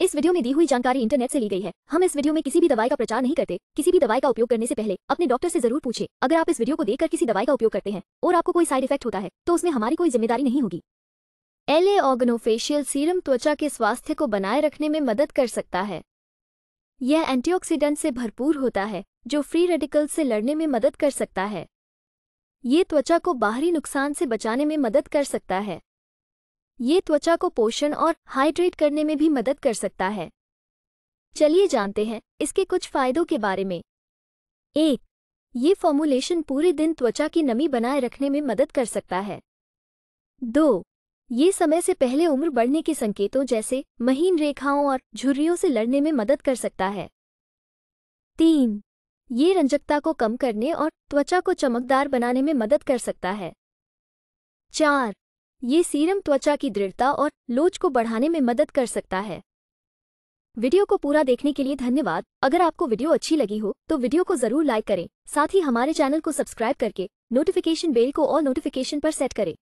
इस वीडियो में दी हुई जानकारी इंटरनेट से ली गई है हम इस वीडियो में किसी भी दवाई का प्रचार नहीं करते किसी भी दवाई का उपयोग करने से पहले अपने डॉक्टर से जरूर पूछे अगर आप इस वीडियो को देखकर किसी दवाई का उपयोग करते हैं और आपको कोई साइड इफेक्ट होता है तो उसमें हमारी कोई जिम्मेदारी नहीं होगी एल ऑर्गनोफेशियल सीरम त्वचा के स्वास्थ्य को बनाए रखने में मदद कर सकता है यह एंटीऑक्सीडेंट से भरपूर होता है जो फ्री रेडिकल से लड़ने में मदद कर सकता है ये त्वचा को बाहरी नुकसान से बचाने में मदद कर सकता है ये त्वचा को पोषण और हाइड्रेट करने में भी मदद कर सकता है चलिए जानते हैं इसके कुछ फायदों के बारे में एक ये फॉर्मूलेशन पूरे दिन त्वचा की नमी बनाए रखने में मदद कर सकता है दो ये समय से पहले उम्र बढ़ने के संकेतों जैसे महीन रेखाओं और झुर्रियों से लड़ने में मदद कर सकता है तीन ये रंजकता को कम करने और त्वचा को चमकदार बनाने में मदद कर सकता है चार ये सीरम त्वचा की दृढ़ता और लोच को बढ़ाने में मदद कर सकता है वीडियो को पूरा देखने के लिए धन्यवाद अगर आपको वीडियो अच्छी लगी हो तो वीडियो को जरूर लाइक करें साथ ही हमारे चैनल को सब्सक्राइब करके नोटिफिकेशन बेल को और नोटिफिकेशन पर सेट करें